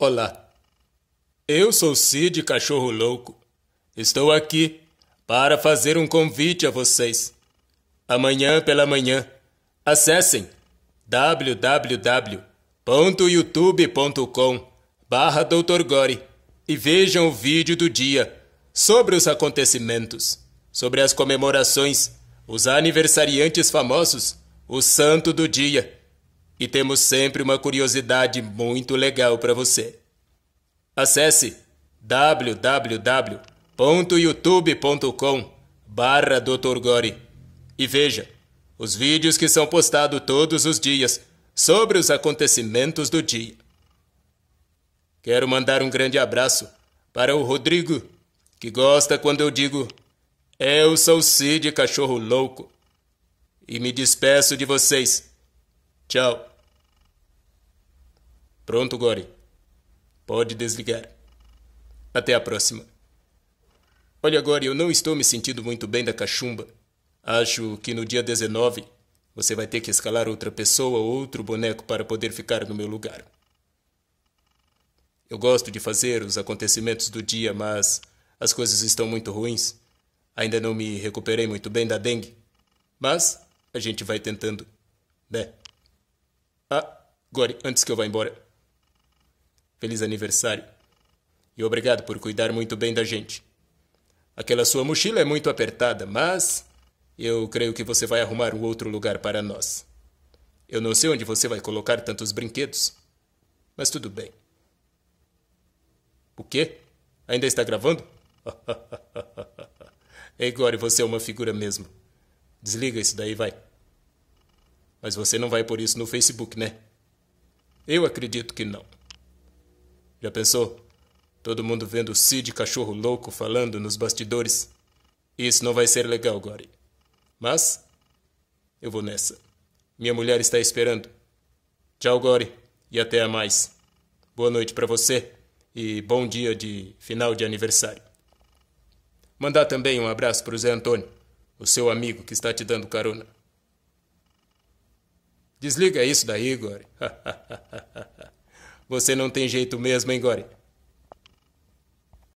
Olá, eu sou Cid Cachorro Louco. Estou aqui para fazer um convite a vocês. Amanhã pela manhã, acessem www.youtube.com barra Gore e vejam o vídeo do dia sobre os acontecimentos, sobre as comemorações, os aniversariantes famosos, o santo do dia e temos sempre uma curiosidade muito legal para você. Acesse www.youtube.com barra e veja os vídeos que são postados todos os dias sobre os acontecimentos do dia. Quero mandar um grande abraço para o Rodrigo, que gosta quando eu digo eu sou Cid Cachorro Louco e me despeço de vocês. Tchau. Pronto, Gori. Pode desligar. Até a próxima. Olha, Gori, eu não estou me sentindo muito bem da cachumba. Acho que no dia 19 você vai ter que escalar outra pessoa ou outro boneco para poder ficar no meu lugar. Eu gosto de fazer os acontecimentos do dia, mas as coisas estão muito ruins. Ainda não me recuperei muito bem da dengue. Mas a gente vai tentando, né? Ah, Gori, antes que eu vá embora. Feliz aniversário. E obrigado por cuidar muito bem da gente. Aquela sua mochila é muito apertada, mas eu creio que você vai arrumar um outro lugar para nós. Eu não sei onde você vai colocar tantos brinquedos, mas tudo bem. O quê? Ainda está gravando? É Igor, você é uma figura mesmo. Desliga isso daí, vai. Mas você não vai por isso no Facebook, né? Eu acredito que não. Já pensou? Todo mundo vendo o Cid cachorro louco falando nos bastidores. Isso não vai ser legal, Gori. Mas eu vou nessa. Minha mulher está esperando. Tchau, Gori, e até a mais. Boa noite para você e bom dia de final de aniversário. Mandar também um abraço para o Zé Antônio, o seu amigo que está te dando carona. Desliga isso daí, Gori. Você não tem jeito mesmo, hein, Gori?